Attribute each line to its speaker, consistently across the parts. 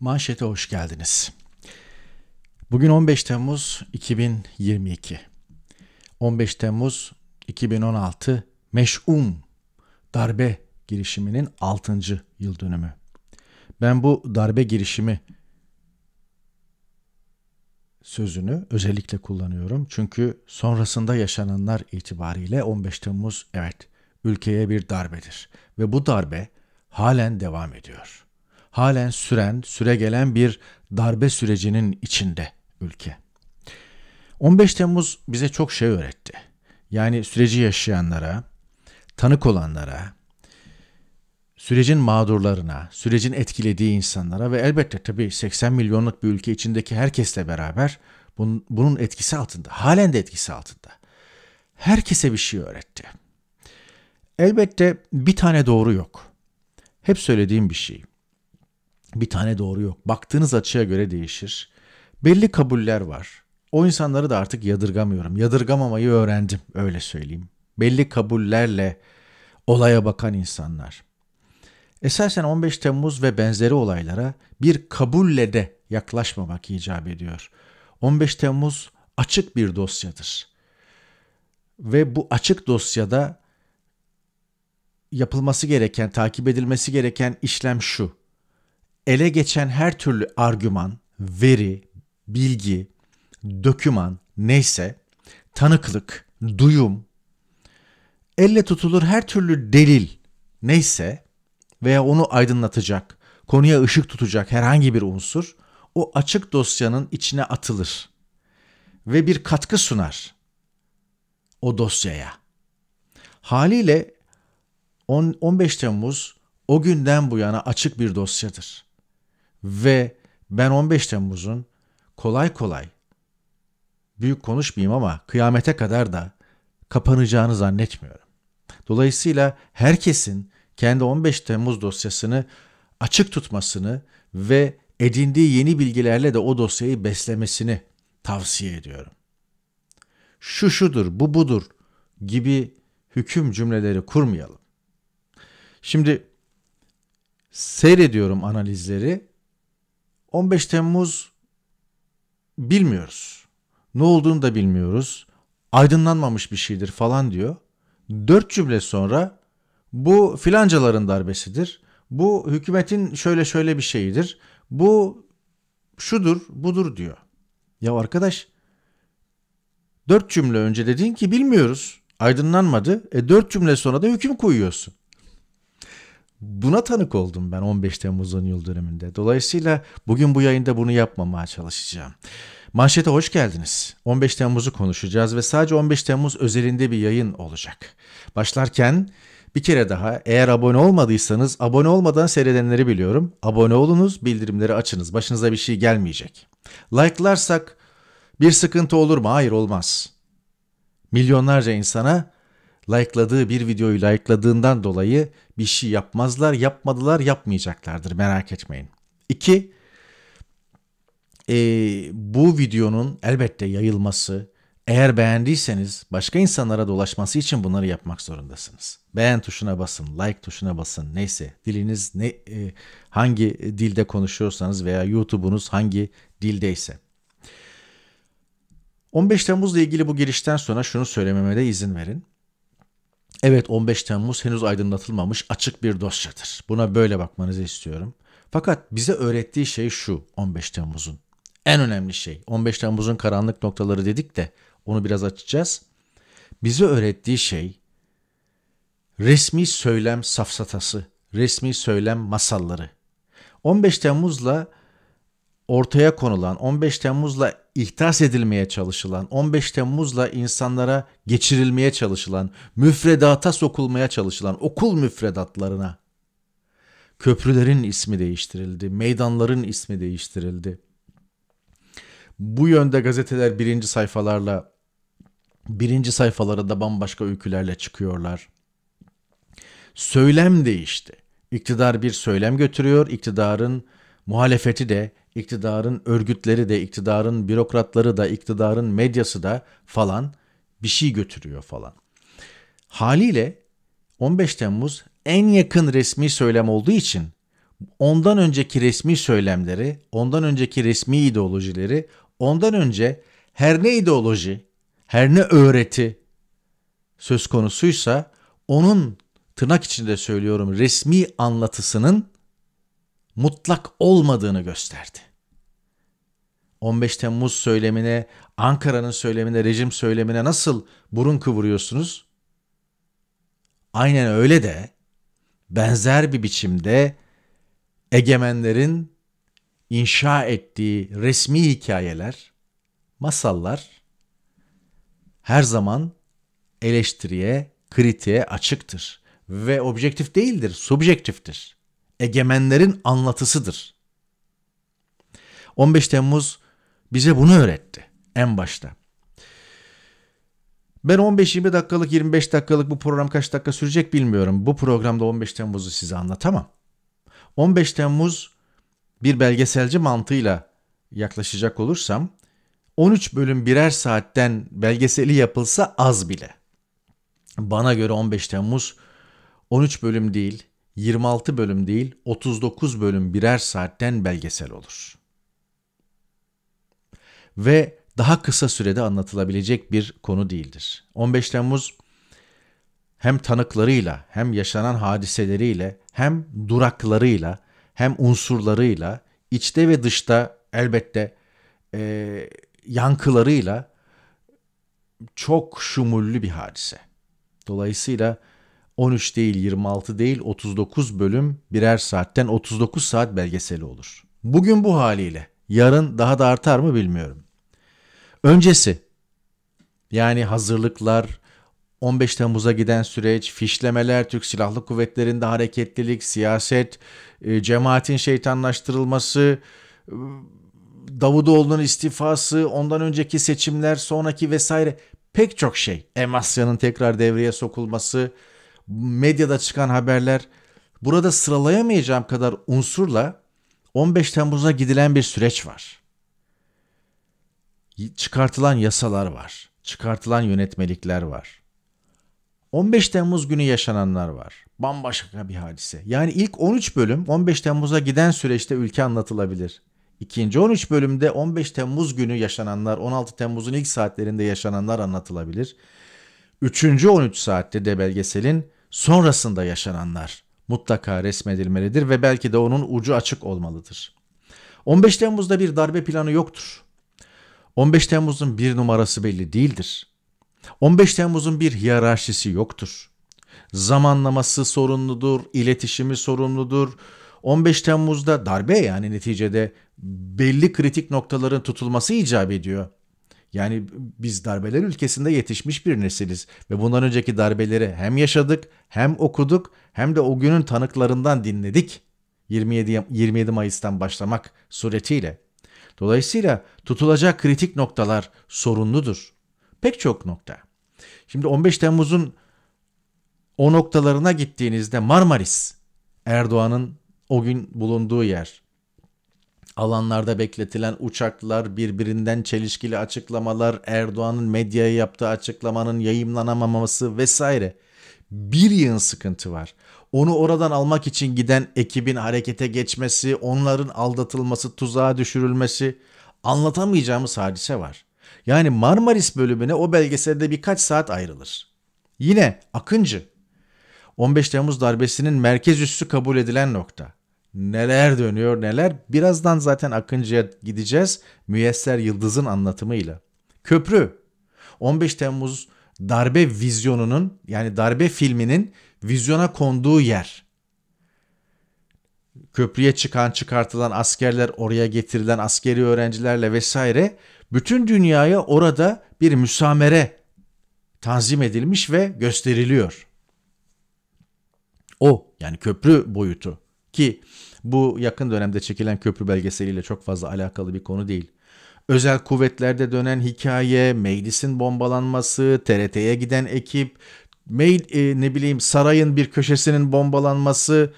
Speaker 1: Manşete hoş geldiniz. Bugün 15 Temmuz 2022. 15 Temmuz 2016 meş'um darbe girişiminin 6. yıl dönümü. Ben bu darbe girişimi sözünü özellikle kullanıyorum. Çünkü sonrasında yaşananlar itibariyle 15 Temmuz evet ülkeye bir darbedir ve bu darbe halen devam ediyor halen süren, süre gelen bir darbe sürecinin içinde ülke. 15 Temmuz bize çok şey öğretti. Yani süreci yaşayanlara, tanık olanlara, sürecin mağdurlarına, sürecin etkilediği insanlara ve elbette tabii 80 milyonluk bir ülke içindeki herkesle beraber bunun, bunun etkisi altında, halen de etkisi altında. Herkese bir şey öğretti. Elbette bir tane doğru yok. Hep söylediğim bir şey bir tane doğru yok. Baktığınız açıya göre değişir. Belli kabuller var. O insanları da artık yadırgamıyorum. Yadırgamamayı öğrendim öyle söyleyeyim. Belli kabullerle olaya bakan insanlar. Esasen 15 Temmuz ve benzeri olaylara bir kabulle de yaklaşmamak icap ediyor. 15 Temmuz açık bir dosyadır. Ve bu açık dosyada yapılması gereken, takip edilmesi gereken işlem şu ele geçen her türlü argüman, veri, bilgi, döküman neyse tanıklık, duyum, elle tutulur her türlü delil neyse veya onu aydınlatacak, konuya ışık tutacak herhangi bir unsur o açık dosyanın içine atılır ve bir katkı sunar o dosyaya. Haliyle 15 Temmuz o günden bu yana açık bir dosyadır. Ve ben 15 Temmuz'un kolay kolay büyük konuşmayayım ama kıyamete kadar da kapanacağını zannetmiyorum. Dolayısıyla herkesin kendi 15 Temmuz dosyasını açık tutmasını ve edindiği yeni bilgilerle de o dosyayı beslemesini tavsiye ediyorum. Şu şudur, bu budur gibi hüküm cümleleri kurmayalım. Şimdi seyrediyorum analizleri 15 Temmuz bilmiyoruz. Ne olduğunu da bilmiyoruz. Aydınlanmamış bir şeydir falan diyor. Dört cümle sonra bu filancaların darbesidir. Bu hükümetin şöyle şöyle bir şeyidir. Bu şudur, budur diyor. Ya arkadaş dört cümle önce dedin ki bilmiyoruz. Aydınlanmadı. E dört cümle sonra da hüküm koyuyorsun. Buna tanık oldum ben 15 Temmuz'un yıl dönümünde. Dolayısıyla bugün bu yayında bunu yapmamaya çalışacağım. Manşete hoş geldiniz. 15 Temmuz'u konuşacağız ve sadece 15 Temmuz özelinde bir yayın olacak. Başlarken bir kere daha eğer abone olmadıysanız abone olmadan seyredenleri biliyorum. Abone olunuz, bildirimleri açınız. Başınıza bir şey gelmeyecek. Like'larsak bir sıkıntı olur mu? Hayır olmaz. Milyonlarca insana likeladığı bir videoyu likeladığından dolayı bir şey yapmazlar, yapmadılar, yapmayacaklardır merak etmeyin. 2. E, bu videonun elbette yayılması, eğer beğendiyseniz başka insanlara dolaşması için bunları yapmak zorundasınız. Beğen tuşuna basın, like tuşuna basın, neyse diliniz ne e, hangi dilde konuşuyorsanız veya YouTube'unuz hangi dildeyse. 15 Temmuz'la ilgili bu girişten sonra şunu söylememe de izin verin. Evet 15 Temmuz henüz aydınlatılmamış açık bir dosyadır. Buna böyle bakmanızı istiyorum. Fakat bize öğrettiği şey şu 15 Temmuz'un. En önemli şey 15 Temmuz'un karanlık noktaları dedik de onu biraz açacağız. Bize öğrettiği şey resmi söylem safsatası, resmi söylem masalları. 15 Temmuz'la ortaya konulan, 15 Temmuz'la ihtas edilmeye çalışılan, 15 Temmuz'la insanlara geçirilmeye çalışılan, müfredata sokulmaya çalışılan okul müfredatlarına köprülerin ismi değiştirildi, meydanların ismi değiştirildi. Bu yönde gazeteler birinci sayfalarla, birinci sayfalara da bambaşka öykülerle çıkıyorlar. Söylem değişti. İktidar bir söylem götürüyor, iktidarın muhalefeti de iktidarın örgütleri de, iktidarın bürokratları da, iktidarın medyası da falan bir şey götürüyor falan. Haliyle 15 Temmuz en yakın resmi söylem olduğu için ondan önceki resmi söylemleri, ondan önceki resmi ideolojileri, ondan önce her ne ideoloji, her ne öğreti söz konusuysa onun tırnak içinde söylüyorum resmi anlatısının mutlak olmadığını gösterdi. 15 Temmuz söylemine, Ankara'nın söylemine, rejim söylemine nasıl burun kıvırıyorsunuz? Aynen öyle de benzer bir biçimde egemenlerin inşa ettiği resmi hikayeler, masallar her zaman eleştiriye, kritiğe açıktır ve objektif değildir, subjektiftir egemenlerin anlatısıdır. 15 Temmuz bize bunu öğretti en başta. Ben 15-20 dakikalık 25 dakikalık bu program kaç dakika sürecek bilmiyorum. Bu programda 15 Temmuz'u size anlatamam. 15 Temmuz bir belgeselci mantığıyla yaklaşacak olursam 13 bölüm birer saatten belgeseli yapılsa az bile. Bana göre 15 Temmuz 13 bölüm değil, 26 bölüm değil 39 bölüm birer saatten belgesel olur. Ve daha kısa sürede anlatılabilecek bir konu değildir. 15 Temmuz hem tanıklarıyla, hem yaşanan hadiseleriyle, hem duraklarıyla, hem unsurlarıyla, içte ve dışta elbette e, yankılarıyla çok şumullü bir hadise. Dolayısıyla 13 değil 26 değil 39 bölüm birer saatten 39 saat belgeseli olur. Bugün bu haliyle yarın daha da artar mı bilmiyorum. Öncesi yani hazırlıklar, 15 Temmuz'a giden süreç, fişlemeler, Türk Silahlı Kuvvetleri'nde hareketlilik, siyaset, e, cemaatin şeytanlaştırılması, e, Davutoğlu'nun istifası, ondan önceki seçimler, sonraki vesaire pek çok şey. Emasya'nın tekrar devreye sokulması, medyada çıkan haberler burada sıralayamayacağım kadar unsurla 15 Temmuz'a gidilen bir süreç var. Çıkartılan yasalar var. Çıkartılan yönetmelikler var. 15 Temmuz günü yaşananlar var. Bambaşka bir hadise. Yani ilk 13 bölüm 15 Temmuz'a giden süreçte ülke anlatılabilir. İkinci 13 bölümde 15 Temmuz günü yaşananlar, 16 Temmuz'un ilk saatlerinde yaşananlar anlatılabilir. Üçüncü 13 saatte de belgeselin sonrasında yaşananlar mutlaka resmedilmelidir ve belki de onun ucu açık olmalıdır. 15 Temmuz'da bir darbe planı yoktur. 15 Temmuz'un bir numarası belli değildir. 15 Temmuz'un bir hiyerarşisi yoktur. Zamanlaması sorunludur, iletişimi sorunludur. 15 Temmuz'da darbe yani neticede belli kritik noktaların tutulması icap ediyor. Yani biz darbeler ülkesinde yetişmiş bir nesiliz ve bundan önceki darbeleri hem yaşadık, hem okuduk, hem de o günün tanıklarından dinledik. 27 27 Mayıs'tan başlamak suretiyle. Dolayısıyla tutulacak kritik noktalar sorunludur. Pek çok nokta. Şimdi 15 Temmuz'un o noktalarına gittiğinizde Marmaris, Erdoğan'ın o gün bulunduğu yer, Alanlarda bekletilen uçaklar, birbirinden çelişkili açıklamalar, Erdoğan'ın medyaya yaptığı açıklamanın yayımlanamaması vesaire. Bir yığın sıkıntı var. Onu oradan almak için giden ekibin harekete geçmesi, onların aldatılması, tuzağa düşürülmesi anlatamayacağımız hadise var. Yani Marmaris bölümüne o belgeselde birkaç saat ayrılır. Yine Akıncı 15 Temmuz darbesinin merkez üssü kabul edilen nokta neler dönüyor neler. Birazdan zaten Akıncı'ya gideceğiz Müyesser Yıldız'ın anlatımıyla. Köprü 15 Temmuz darbe vizyonunun yani darbe filminin vizyona konduğu yer. Köprüye çıkan çıkartılan askerler oraya getirilen askeri öğrencilerle vesaire bütün dünyaya orada bir müsamere tanzim edilmiş ve gösteriliyor. O yani köprü boyutu. Ki bu yakın dönemde çekilen köprü belgeseliyle çok fazla alakalı bir konu değil. Özel kuvvetlerde dönen hikaye, meclisin bombalanması, TRT'ye giden ekip, mail e, ne bileyim sarayın bir köşesinin bombalanması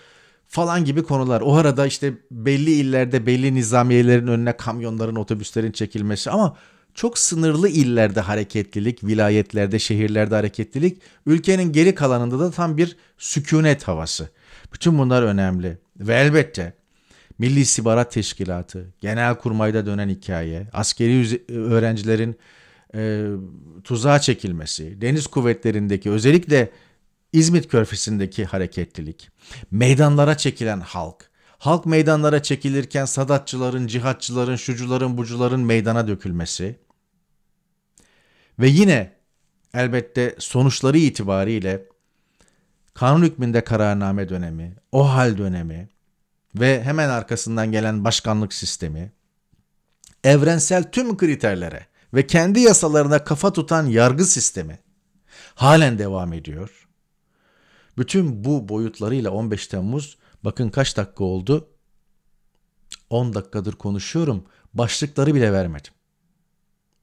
Speaker 1: falan gibi konular. O arada işte belli illerde belli nizamiyelerin önüne kamyonların, otobüslerin çekilmesi ama çok sınırlı illerde hareketlilik, vilayetlerde, şehirlerde hareketlilik, ülkenin geri kalanında da tam bir sükunet havası. Bütün bunlar önemli ve elbette Milli İstihbarat Teşkilatı, genel kurmayda dönen hikaye, askeri öğrencilerin e, tuzağa çekilmesi, deniz kuvvetlerindeki özellikle İzmit Körfesi'ndeki hareketlilik, meydanlara çekilen halk, halk meydanlara çekilirken sadatçıların, cihatçıların, şucuların, bucuların meydana dökülmesi ve yine elbette sonuçları itibariyle kanun hükmünde kararname dönemi, o hal dönemi ve hemen arkasından gelen başkanlık sistemi evrensel tüm kriterlere ve kendi yasalarına kafa tutan yargı sistemi halen devam ediyor. Bütün bu boyutlarıyla 15 Temmuz bakın kaç dakika oldu? 10 dakikadır konuşuyorum. Başlıkları bile vermedim.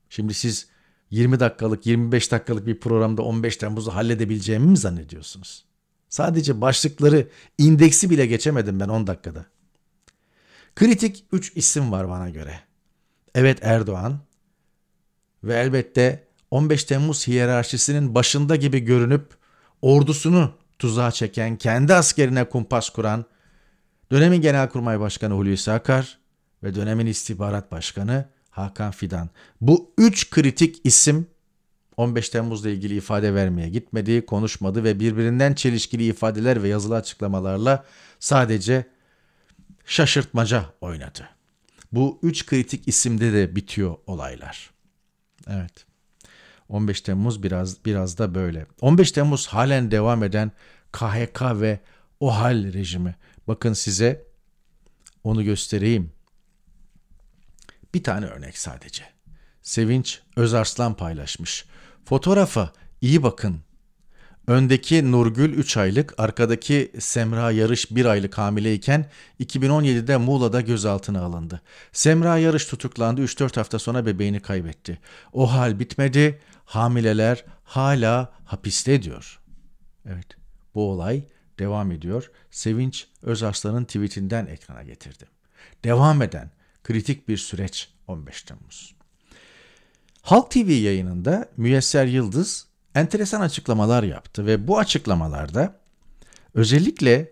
Speaker 1: Şimdi siz 20 dakikalık, 25 dakikalık bir programda 15 Temmuz'u halledebileceğimi mi zannediyorsunuz? Sadece başlıkları, indeksi bile geçemedim ben 10 dakikada. Kritik 3 isim var bana göre. Evet Erdoğan ve elbette 15 Temmuz hiyerarşisinin başında gibi görünüp ordusunu tuzağa çeken, kendi askerine kumpas kuran dönemin Genelkurmay Başkanı Hulusi Akar ve dönemin İstihbarat başkanı Hakan Fidan. Bu üç kritik isim 15 Temmuz'la ilgili ifade vermeye gitmedi, konuşmadı ve birbirinden çelişkili ifadeler ve yazılı açıklamalarla sadece şaşırtmaca oynadı. Bu üç kritik isimde de bitiyor olaylar. Evet. 15 Temmuz biraz biraz da böyle. 15 Temmuz halen devam eden KHK ve OHAL rejimi. Bakın size onu göstereyim. Bir tane örnek sadece. Sevinç Özarslan paylaşmış. Fotoğrafa iyi bakın. Öndeki Nurgül 3 aylık, arkadaki Semra Yarış 1 aylık hamileyken 2017'de Muğla'da gözaltına alındı. Semra Yarış tutuklandı, 3-4 hafta sonra bebeğini kaybetti. O hal bitmedi, hamileler hala hapiste diyor. Evet, bu olay devam ediyor. Sevinç Özarslan'ın tweetinden ekrana getirdim. Devam eden kritik bir süreç 15 Temmuz. Halk TV yayınında Müyesser Yıldız enteresan açıklamalar yaptı ve bu açıklamalarda özellikle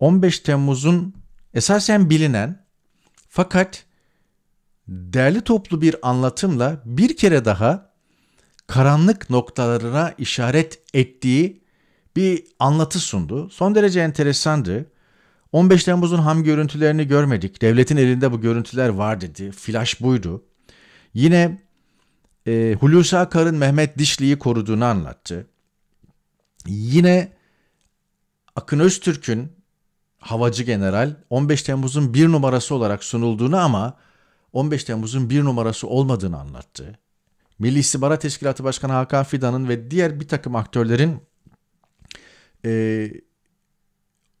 Speaker 1: 15 Temmuz'un esasen bilinen fakat değerli toplu bir anlatımla bir kere daha karanlık noktalarına işaret ettiği bir anlatı sundu. Son derece enteresandı. 15 Temmuz'un ham görüntülerini görmedik. Devletin elinde bu görüntüler var dedi. Flash buydu. Yine e, Hulusi Akar'ın Mehmet Dişli'yi koruduğunu anlattı. Yine Akın Öztürk'ün Havacı General 15 Temmuz'un bir numarası olarak sunulduğunu ama 15 Temmuz'un bir numarası olmadığını anlattı. Milli İstihbarat Teşkilatı Başkanı Hakan Fidan'ın ve diğer bir takım aktörlerin e,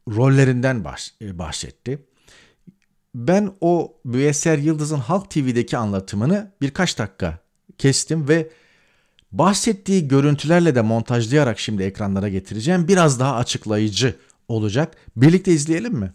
Speaker 1: rollerinden bahs e, bahsetti. Ben o Müyesser Yıldız'ın Halk TV'deki anlatımını birkaç dakika kestim ve bahsettiği görüntülerle de montajlayarak şimdi ekranlara getireceğim. Biraz daha açıklayıcı olacak. Birlikte izleyelim mi?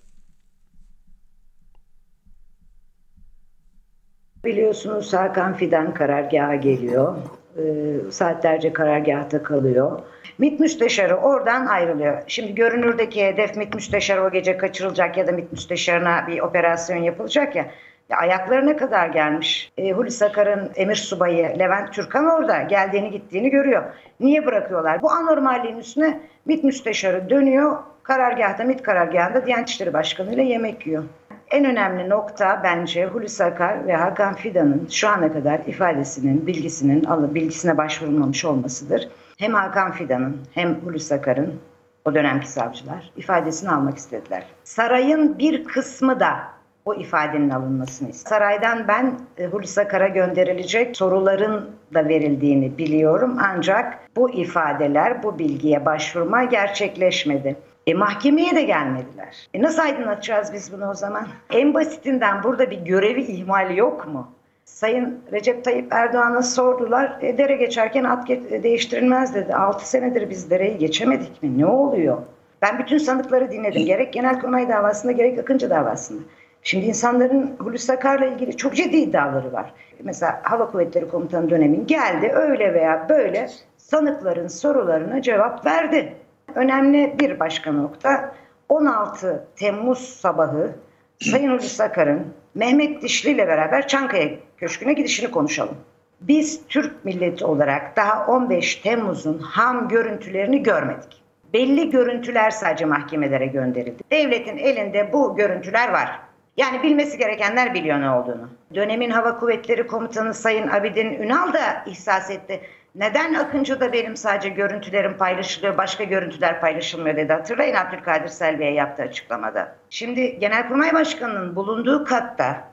Speaker 2: Biliyorsunuz Hakan Fidan karargaha geliyor. E, saatlerce karargahta kalıyor. MİT müsteşarı oradan ayrılıyor. Şimdi görünürdeki hedef MİT müsteşarı o gece kaçırılacak ya da MİT müsteşarına bir operasyon yapılacak ya ayaklarına kadar gelmiş. E, Hulusi Akar'ın emir subayı Levent Türkan orada geldiğini gittiğini görüyor. Niye bırakıyorlar? Bu anormalliğin üstüne MİT müsteşarı dönüyor. Karargahta, MİT karargahında Diyanet İşleri Başkanı ile yemek yiyor. En önemli nokta bence Hulusi Akar ve Hakan Fidan'ın şu ana kadar ifadesinin, bilgisinin, bilgisine başvurulmamış olmasıdır. Hem Hakan Fidan'ın hem Hulusi Akar'ın o dönemki savcılar ifadesini almak istediler. Sarayın bir kısmı da o ifadenin alınmasını istiyorum. Saraydan ben e, Hulusi Akar'a gönderilecek soruların da verildiğini biliyorum ancak bu ifadeler, bu bilgiye başvurma gerçekleşmedi. E, mahkemeye de gelmediler. E, nasıl aydınlatacağız biz bunu o zaman? En basitinden burada bir görevi ihmal yok mu? Sayın Recep Tayyip Erdoğan'a sordular. E, dere geçerken at e, değiştirilmez dedi. 6 senedir biz dereyi geçemedik mi? Ne oluyor? Ben bütün sanıkları dinledim. Gerek genel konay davasında gerek Akıncı davasında. Şimdi insanların Hulusi Akar'la ilgili çok ciddi iddiaları var. Mesela Hava Kuvvetleri Komutanı dönemin geldi öyle veya böyle sanıkların sorularına cevap verdi. Önemli bir başka nokta 16 Temmuz sabahı Sayın Hulusi Akar'ın Mehmet Dişli ile beraber Çankaya Köşkü'ne gidişini konuşalım. Biz Türk milleti olarak daha 15 Temmuz'un ham görüntülerini görmedik. Belli görüntüler sadece mahkemelere gönderildi. Devletin elinde bu görüntüler var. Yani bilmesi gerekenler biliyor ne olduğunu. Dönemin Hava Kuvvetleri Komutanı Sayın Abidin Ünal da ihsas etti. Neden Akıncı'da benim sadece görüntülerim paylaşılıyor, başka görüntüler paylaşılmıyor dedi. Hatırlayın Abdülkadir Selvi'ye yaptığı açıklamada. Şimdi Genelkurmay Başkanı'nın bulunduğu katta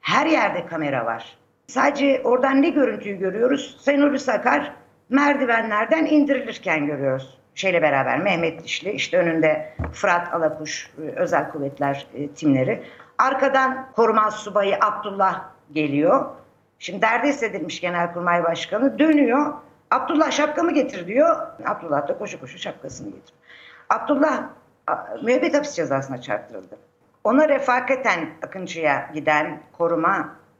Speaker 2: her yerde kamera var. Sadece oradan ne görüntüyü görüyoruz? Sayın Hulusi Akar merdivenlerden indirilirken görüyoruz. Şeyle beraber Mehmet Dişli, işte önünde Fırat Alakuş, e, Özel Kuvvetler e, timleri. Arkadan koruma subayı Abdullah geliyor. Şimdi derdest edilmiş genelkurmay başkanı dönüyor. Abdullah şapkamı getir diyor. Abdullah da koşu koşu şapkasını getir. Abdullah müebbet hapis cezasına çarptırıldı. Ona refakaten Akıncı'ya giden koruma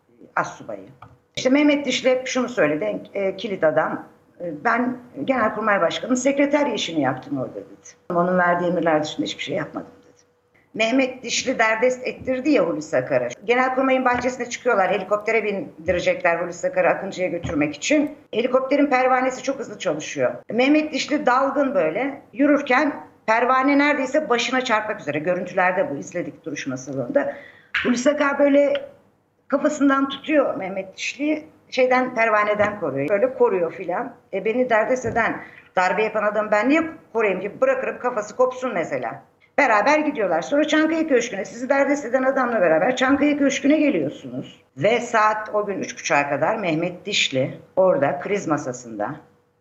Speaker 2: e, assubayı. İşte Mehmet Dişlep şunu söyledi, e, kilit adam. E, ben Genelkurmay Başkanı'nın sekreter işini yaptım orada dedi. Onun verdiği emirler dışında hiçbir şey yapmadım. Mehmet Dişli derdest ettirdi ya Hulusi Akar'ı. Genelkurmay'ın bahçesine çıkıyorlar. Helikoptere bindirecekler Hulusi Akar'ı Akıncı'ya götürmek için. Helikopterin pervanesi çok hızlı çalışıyor. Mehmet Dişli dalgın böyle yürürken pervane neredeyse başına çarpmak üzere. Görüntülerde bu izledik duruşma salonunda. Hulusi Akar böyle kafasından tutuyor Mehmet Dişli'yi. Şeyden pervaneden koruyor. Böyle koruyor filan. E beni derdest eden darbe yapan adam ben niye koruyayım ki? Bırakırım kafası kopsun mesela. Beraber gidiyorlar. Sonra Çankaya Köşkü'ne, sizi derdest eden adamla beraber Çankaya Köşkü'ne geliyorsunuz. Ve saat o gün üç 3.30'a kadar Mehmet Dişli orada kriz masasında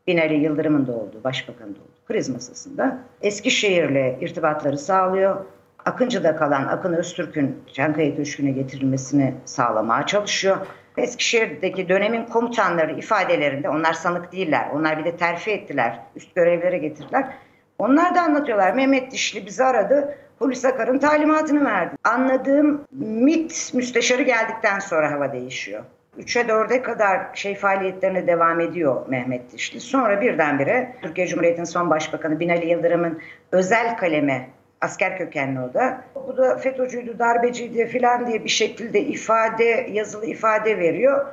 Speaker 2: Binali Yıldırım'ın da olduğu, Başbakan da olduğu kriz masasında Eskişehir'le irtibatları sağlıyor. Akıncı'da kalan Akın Öztürk'ün Çankaya Köşkü'ne getirilmesini sağlamaya çalışıyor. Eskişehir'deki dönemin komutanları ifadelerinde onlar sanık değiller. Onlar bir de terfi ettiler. Üst görevlere getirdiler. Onlar da anlatıyorlar. Mehmet Dişli bizi aradı. Hulusi Akar'ın talimatını verdi. Anladığım MIT müsteşarı geldikten sonra hava değişiyor. 3'e 4'e kadar şey faaliyetlerine devam ediyor Mehmet Dişli. Sonra birdenbire Türkiye Cumhuriyeti'nin son başbakanı Binali Yıldırım'ın özel kaleme asker kökenli o da. Bu da FETÖ'cüydü, darbeciydi falan diye bir şekilde ifade, yazılı ifade veriyor.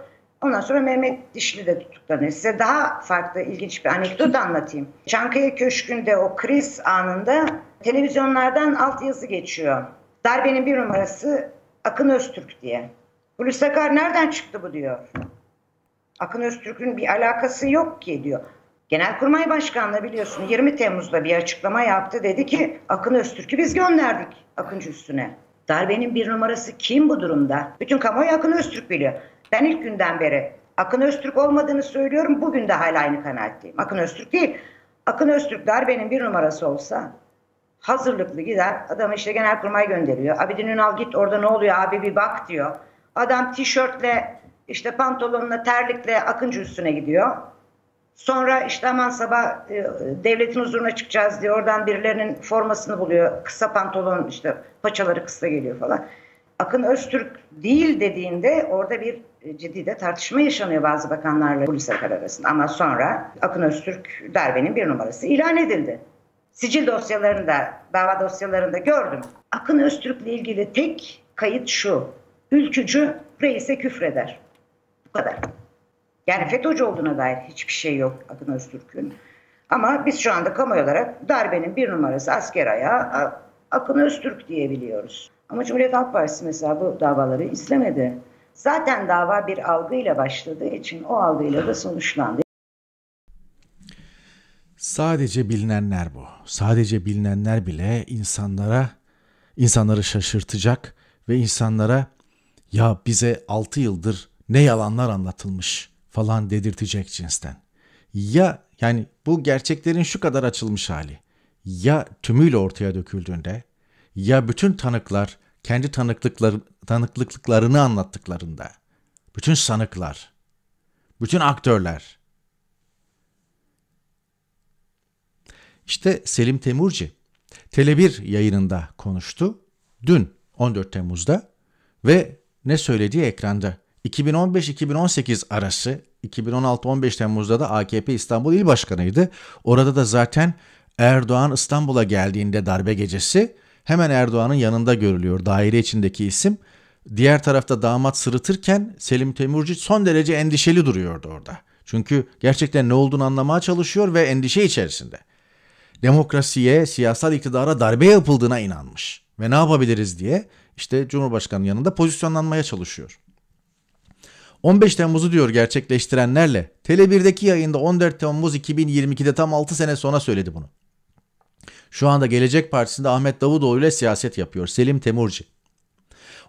Speaker 2: Ondan sonra Mehmet Dişli de tutuklanıyor. Size daha farklı ilginç bir anekdot anlatayım. Çankaya Köşkü'nde o kriz anında televizyonlardan alt yazı geçiyor. Darbenin bir numarası Akın Öztürk diye. Hulusi Akar nereden çıktı bu diyor. Akın Öztürk'ün bir alakası yok ki diyor. Genelkurmay Başkanlığı biliyorsun 20 Temmuz'da bir açıklama yaptı. Dedi ki Akın Öztürk'ü biz gönderdik Akıncı üstüne. Darbenin bir numarası kim bu durumda? Bütün kamuoyu Akın Öztürk biliyor. Ben ilk günden beri Akın Öztürk olmadığını söylüyorum. Bugün de hala aynı kanaatteyim. Akın Öztürk değil. Akın Öztürk darbenin bir numarası olsa hazırlıklı gider. Adam işte genelkurmay gönderiyor. Abidin Ünal git orada ne oluyor abi bir bak diyor. Adam tişörtle işte pantolonla terlikle Akıncı üstüne gidiyor. Sonra işte aman sabah e, devletin huzuruna çıkacağız diyor oradan birilerinin formasını buluyor. Kısa pantolon işte paçaları kısa geliyor falan. Akın Öztürk değil dediğinde orada bir e, ciddi de tartışma yaşanıyor bazı bakanlarla polis akar arasında. Ama sonra Akın Öztürk darbenin bir numarası ilan edildi. Sicil dosyalarında, dava dosyalarında gördüm. Akın Öztürk'le ilgili tek kayıt şu. Ülkücü reise küfreder. Bu kadar. Yani FETÖ'cü olduğuna dair hiçbir şey yok Akın Öztürk'ün. Ama biz şu anda kamuoyu olarak darbenin bir numarası asker ayağı Akın Öztürk diyebiliyoruz. Ama Cumhuriyet Halk Partisi mesela bu davaları istemedi. Zaten dava bir algıyla başladığı için o algıyla da sonuçlandı.
Speaker 1: Sadece bilinenler bu. Sadece bilinenler bile insanlara insanları şaşırtacak ve insanlara ya bize 6 yıldır ne yalanlar anlatılmış falan dedirtecek cinsten. Ya yani bu gerçeklerin şu kadar açılmış hali. Ya tümüyle ortaya döküldüğünde ya bütün tanıklar kendi tanıklıkları, tanıklıklarını anlattıklarında bütün sanıklar, bütün aktörler. İşte Selim Temurci Tele1 yayınında konuştu. Dün 14 Temmuz'da ve ne söylediği ekranda. 2015-2018 arası 2016-15 Temmuz'da da AKP İstanbul İl Başkanı'ydı. Orada da zaten Erdoğan İstanbul'a geldiğinde darbe gecesi hemen Erdoğan'ın yanında görülüyor daire içindeki isim. Diğer tarafta damat sırıtırken Selim Temurci son derece endişeli duruyordu orada. Çünkü gerçekten ne olduğunu anlamaya çalışıyor ve endişe içerisinde. Demokrasiye, siyasal iktidara darbe yapıldığına inanmış ve ne yapabiliriz diye işte Cumhurbaşkanı'nın yanında pozisyonlanmaya çalışıyor. 15 Temmuz'u diyor gerçekleştirenlerle Tele1'deki yayında 14 Temmuz 2022'de tam 6 sene sonra söyledi bunu. Şu anda Gelecek Partisi'nde Ahmet Davutoğlu ile siyaset yapıyor Selim Temurci.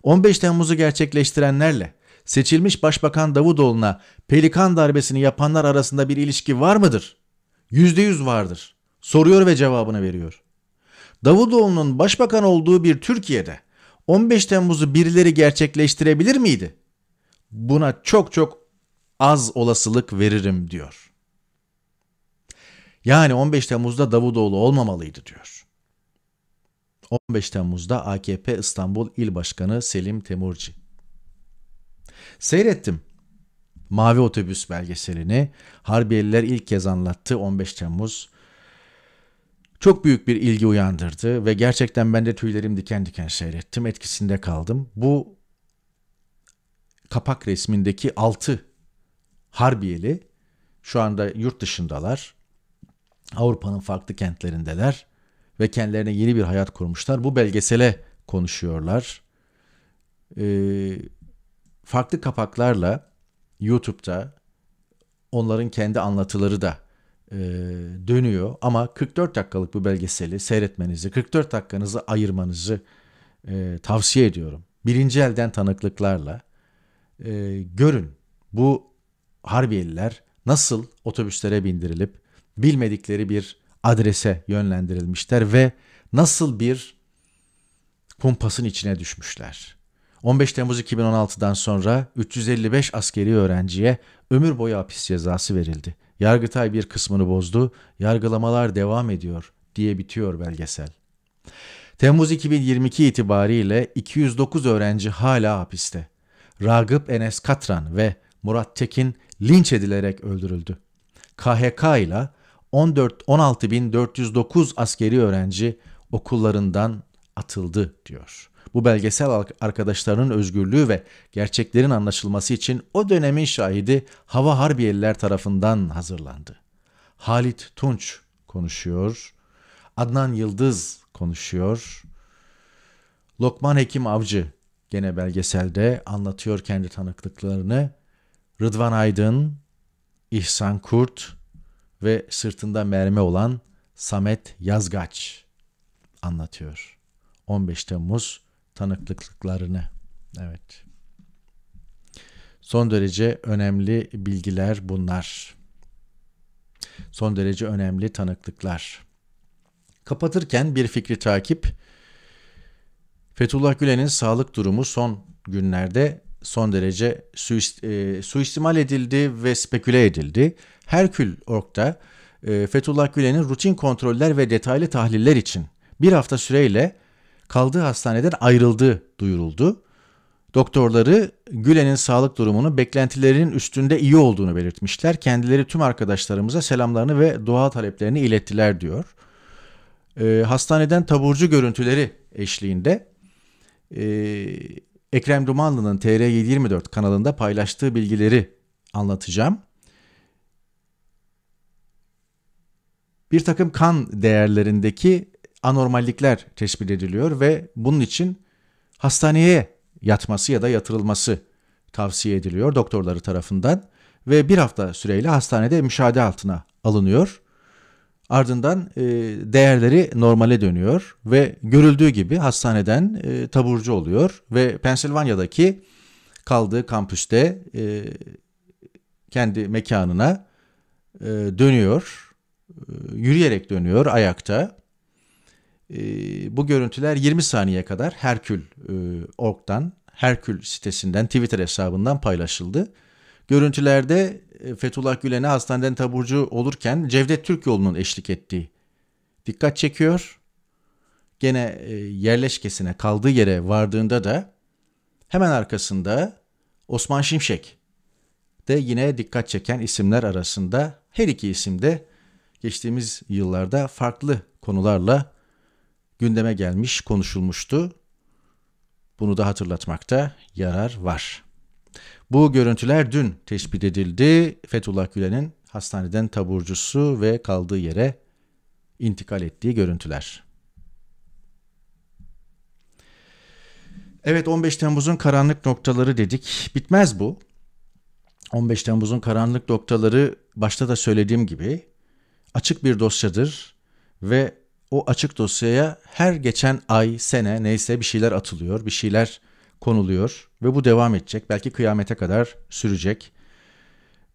Speaker 1: 15 Temmuz'u gerçekleştirenlerle seçilmiş Başbakan Davutoğlu'na pelikan darbesini yapanlar arasında bir ilişki var mıdır? %100 vardır. Soruyor ve cevabını veriyor. Davutoğlu'nun başbakan olduğu bir Türkiye'de 15 Temmuz'u birileri gerçekleştirebilir miydi? Buna çok çok az olasılık veririm diyor. Yani 15 Temmuz'da Davutoğlu olmamalıydı diyor. 15 Temmuz'da AKP İstanbul İl Başkanı Selim Temurci. Seyrettim. Mavi Otobüs belgeselini Harbiyeliler ilk kez anlattı 15 Temmuz. Çok büyük bir ilgi uyandırdı ve gerçekten ben de tüylerim diken diken seyrettim. Etkisinde kaldım. Bu kapak resmindeki 6 Harbiyeli şu anda yurt dışındalar. Avrupa'nın farklı kentlerindeler ve kendilerine yeni bir hayat kurmuşlar. Bu belgesele konuşuyorlar. Ee, farklı kapaklarla YouTube'da onların kendi anlatıları da e, dönüyor. Ama 44 dakikalık bu belgeseli seyretmenizi, 44 dakikanızı ayırmanızı e, tavsiye ediyorum. Birinci elden tanıklıklarla e, görün bu Harbiyeliler nasıl otobüslere bindirilip bilmedikleri bir adrese yönlendirilmişler ve nasıl bir kumpasın içine düşmüşler. 15 Temmuz 2016'dan sonra 355 askeri öğrenciye ömür boyu hapis cezası verildi. Yargıtay bir kısmını bozdu, yargılamalar devam ediyor diye bitiyor belgesel. Temmuz 2022 itibariyle 209 öğrenci hala hapiste. Ragıp Enes Katran ve Murat Tekin linç edilerek öldürüldü. KHK ile 16.409 askeri öğrenci okullarından atıldı diyor. Bu belgesel arkadaşlarının özgürlüğü ve gerçeklerin anlaşılması için o dönemin şahidi Hava Harbiyeliler tarafından hazırlandı. Halit Tunç konuşuyor, Adnan Yıldız konuşuyor, Lokman Hekim Avcı gene belgeselde anlatıyor kendi tanıklıklarını, Rıdvan Aydın, İhsan Kurt, ve sırtında mermi olan Samet Yazgaç anlatıyor. 15 Temmuz tanıklıklarını. Evet. Son derece önemli bilgiler bunlar. Son derece önemli tanıklıklar. Kapatırken bir fikri takip. Fethullah Gülen'in sağlık durumu son günlerde son derece suist, e, suistimal edildi ve speküle edildi. Herkül Ork'ta e, Fethullah Gülen'in rutin kontroller ve detaylı tahliller için bir hafta süreyle kaldığı hastaneden ayrıldığı duyuruldu. Doktorları Gülen'in sağlık durumunu beklentilerinin üstünde iyi olduğunu belirtmişler. Kendileri tüm arkadaşlarımıza selamlarını ve dua taleplerini ilettiler diyor. E, hastaneden taburcu görüntüleri eşliğinde e, Ekrem Dumanlı'nın TR724 kanalında paylaştığı bilgileri anlatacağım. Bir takım kan değerlerindeki anormallikler tespit ediliyor ve bunun için hastaneye yatması ya da yatırılması tavsiye ediliyor doktorları tarafından ve bir hafta süreyle hastanede müşahede altına alınıyor. Ardından e, değerleri normale dönüyor ve görüldüğü gibi hastaneden e, taburcu oluyor ve Pensilvanya'daki kaldığı kampüste e, kendi mekanına e, dönüyor. E, yürüyerek dönüyor ayakta. E, bu görüntüler 20 saniye kadar Herkül e, Ork'tan, Herkül sitesinden, Twitter hesabından paylaşıldı. Görüntülerde e, Fethullah Gülen'e hastaneden taburcu olurken Cevdet Türk yolunun eşlik ettiği dikkat çekiyor. Gene e, yerleşkesine kaldığı yere vardığında da hemen arkasında Osman Şimşek de yine dikkat çeken isimler arasında her iki isim de geçtiğimiz yıllarda farklı konularla gündeme gelmiş, konuşulmuştu. Bunu da hatırlatmakta yarar var. Bu görüntüler dün tespit edildi. Fethullah Gülen'in hastaneden taburcusu ve kaldığı yere intikal ettiği görüntüler. Evet 15 Temmuz'un karanlık noktaları dedik. Bitmez bu. 15 Temmuz'un karanlık noktaları başta da söylediğim gibi açık bir dosyadır ve o açık dosyaya her geçen ay, sene neyse bir şeyler atılıyor, bir şeyler konuluyor ve bu devam edecek. Belki kıyamete kadar sürecek.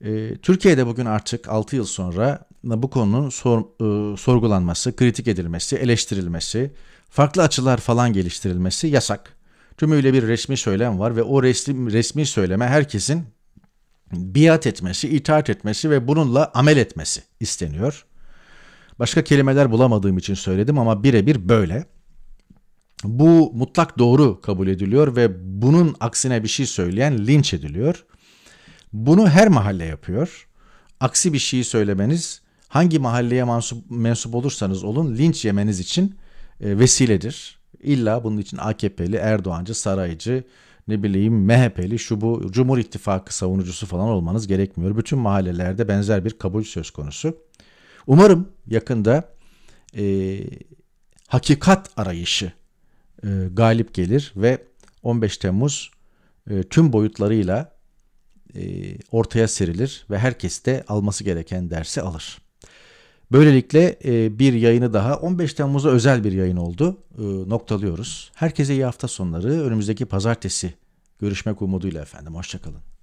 Speaker 1: Ee, Türkiye'de bugün artık 6 yıl sonra bu konunun sor, e, sorgulanması, kritik edilmesi, eleştirilmesi, farklı açılar falan geliştirilmesi yasak. Tümüyle bir resmi söylem var ve o resmi, resmi söyleme herkesin biat etmesi, itaat etmesi ve bununla amel etmesi isteniyor. Başka kelimeler bulamadığım için söyledim ama birebir böyle. Bu mutlak doğru kabul ediliyor ve bunun aksine bir şey söyleyen linç ediliyor. Bunu her mahalle yapıyor. Aksi bir şeyi söylemeniz hangi mahalleye mensup, mensup olursanız olun linç yemeniz için e, vesiledir. İlla bunun için AKP'li, Erdoğancı, Saraycı, ne bileyim MHP'li, şu bu Cumhur İttifakı savunucusu falan olmanız gerekmiyor. Bütün mahallelerde benzer bir kabul söz konusu. Umarım yakında e, hakikat arayışı e, galip gelir ve 15 Temmuz e, tüm boyutlarıyla e, ortaya serilir ve herkes de alması gereken dersi alır. Böylelikle e, bir yayını daha 15 Temmuz'a özel bir yayın oldu. E, noktalıyoruz. Herkese iyi hafta sonları. Önümüzdeki pazartesi görüşmek umuduyla efendim. Hoşçakalın.